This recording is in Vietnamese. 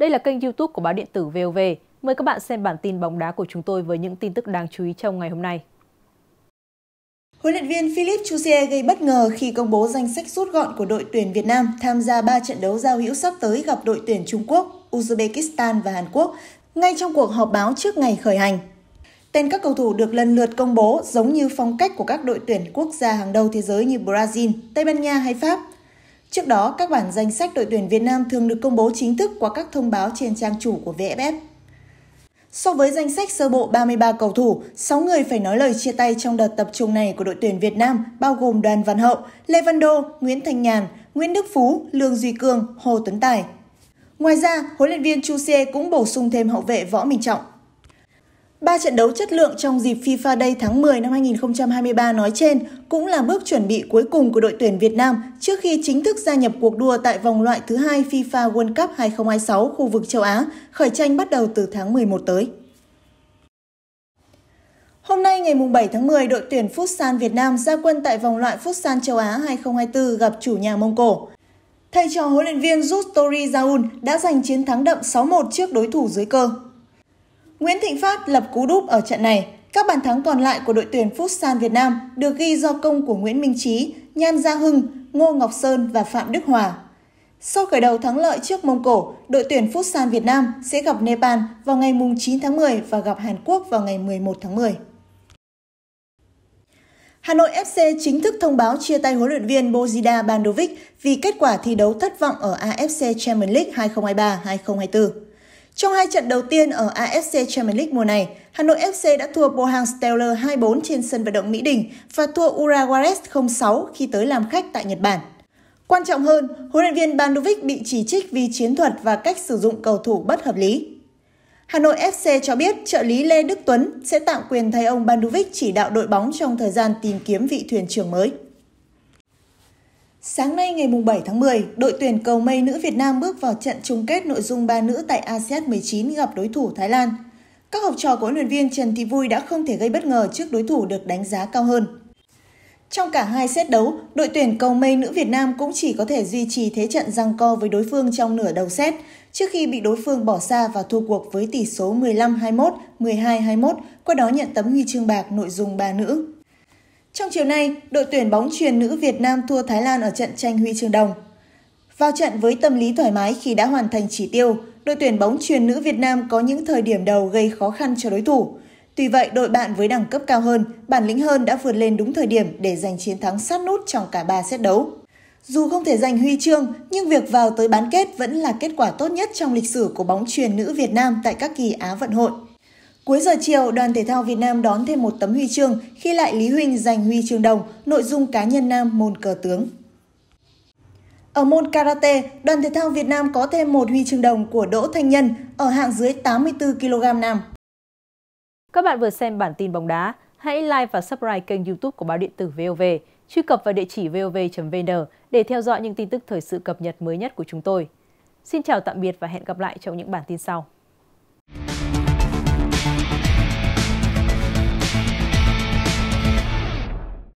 Đây là kênh youtube của báo điện tử VOV. Mời các bạn xem bản tin bóng đá của chúng tôi với những tin tức đáng chú ý trong ngày hôm nay. Huấn luyện viên Philip Chusie gây bất ngờ khi công bố danh sách rút gọn của đội tuyển Việt Nam tham gia 3 trận đấu giao hữu sắp tới gặp đội tuyển Trung Quốc, Uzbekistan và Hàn Quốc ngay trong cuộc họp báo trước ngày khởi hành. Tên các cầu thủ được lần lượt công bố giống như phong cách của các đội tuyển quốc gia hàng đầu thế giới như Brazil, Tây Ban Nha hay Pháp. Trước đó, các bản danh sách đội tuyển Việt Nam thường được công bố chính thức qua các thông báo trên trang chủ của VFF. So với danh sách sơ bộ 33 cầu thủ, 6 người phải nói lời chia tay trong đợt tập trung này của đội tuyển Việt Nam, bao gồm Đoàn Văn Hậu, Lê Văn Đô, Nguyễn Thanh Nhàn, Nguyễn Đức Phú, Lương Duy Cương, Hồ Tuấn Tài. Ngoài ra, huấn luyện viên Chu Xie cũng bổ sung thêm hậu vệ Võ Minh Trọng. Ba trận đấu chất lượng trong dịp FIFA Day tháng 10 năm 2023 nói trên cũng là bước chuẩn bị cuối cùng của đội tuyển Việt Nam trước khi chính thức gia nhập cuộc đua tại vòng loại thứ hai FIFA World Cup 2026 khu vực châu Á, khởi tranh bắt đầu từ tháng 11 tới. Hôm nay ngày 7 tháng 10, đội tuyển Futsal Việt Nam ra quân tại vòng loại Futsal châu Á 2024 gặp chủ nhà Mông Cổ. Thầy trò huấn luyện viên Justori Zaun đã giành chiến thắng đậm 6-1 trước đối thủ dưới cơ. Nguyễn Thịnh Phát lập cú đúp ở trận này. Các bàn thắng còn lại của đội tuyển Futsal Việt Nam được ghi do công của Nguyễn Minh Trí, Nhan Gia Hưng, Ngô Ngọc Sơn và Phạm Đức Hòa. Sau khởi đầu thắng lợi trước Mông Cổ, đội tuyển Futsal Việt Nam sẽ gặp Nepal vào ngày 9 tháng 10 và gặp Hàn Quốc vào ngày 11 tháng 10. Hà Nội FC chính thức thông báo chia tay huấn luyện viên Bozida Bandovic vì kết quả thi đấu thất vọng ở AFC Champions League 2023-2024. Trong hai trận đầu tiên ở AFC Champions League mùa này, Hà Nội FC đã thua Pohang Steelers 2-4 trên sân vận động Mỹ Đình và thua Urawarez 0-6 khi tới làm khách tại Nhật Bản. Quan trọng hơn, huấn luyện viên Bandovic bị chỉ trích vì chiến thuật và cách sử dụng cầu thủ bất hợp lý. Hà Nội FC cho biết trợ lý Lê Đức Tuấn sẽ tạm quyền thay ông Bandovic chỉ đạo đội bóng trong thời gian tìm kiếm vị thuyền trưởng mới. Sáng nay ngày 7 tháng 10, đội tuyển cầu mây nữ Việt Nam bước vào trận chung kết nội dung ba nữ tại ASEAN 19 gặp đối thủ Thái Lan. Các học trò của huấn luyện viên Trần Thị Vui đã không thể gây bất ngờ trước đối thủ được đánh giá cao hơn. Trong cả hai set đấu, đội tuyển cầu mây nữ Việt Nam cũng chỉ có thể duy trì thế trận răng co với đối phương trong nửa đầu set trước khi bị đối phương bỏ xa và thua cuộc với tỷ số 15-21, 12-21, qua đó nhận tấm huy chương bạc nội dung ba nữ. Trong chiều nay, đội tuyển bóng truyền nữ Việt Nam thua Thái Lan ở trận tranh huy chương đồng. Vào trận với tâm lý thoải mái khi đã hoàn thành chỉ tiêu, đội tuyển bóng truyền nữ Việt Nam có những thời điểm đầu gây khó khăn cho đối thủ. Tuy vậy, đội bạn với đẳng cấp cao hơn, bản lĩnh hơn đã vượt lên đúng thời điểm để giành chiến thắng sát nút trong cả 3 set đấu. Dù không thể giành huy chương, nhưng việc vào tới bán kết vẫn là kết quả tốt nhất trong lịch sử của bóng truyền nữ Việt Nam tại các kỳ Á vận hội. Cuối giờ chiều, đoàn thể thao Việt Nam đón thêm một tấm huy chương khi lại Lý Huỳnh giành huy chương đồng, nội dung cá nhân nam môn cờ tướng. Ở môn karate, đoàn thể thao Việt Nam có thêm một huy chương đồng của Đỗ Thanh Nhân ở hạng dưới 84 kg nam. Các bạn vừa xem bản tin bóng đá, hãy like và subscribe kênh YouTube của báo điện tử VOV, truy cập vào địa chỉ vov.vn để theo dõi những tin tức thời sự cập nhật mới nhất của chúng tôi. Xin chào tạm biệt và hẹn gặp lại trong những bản tin sau.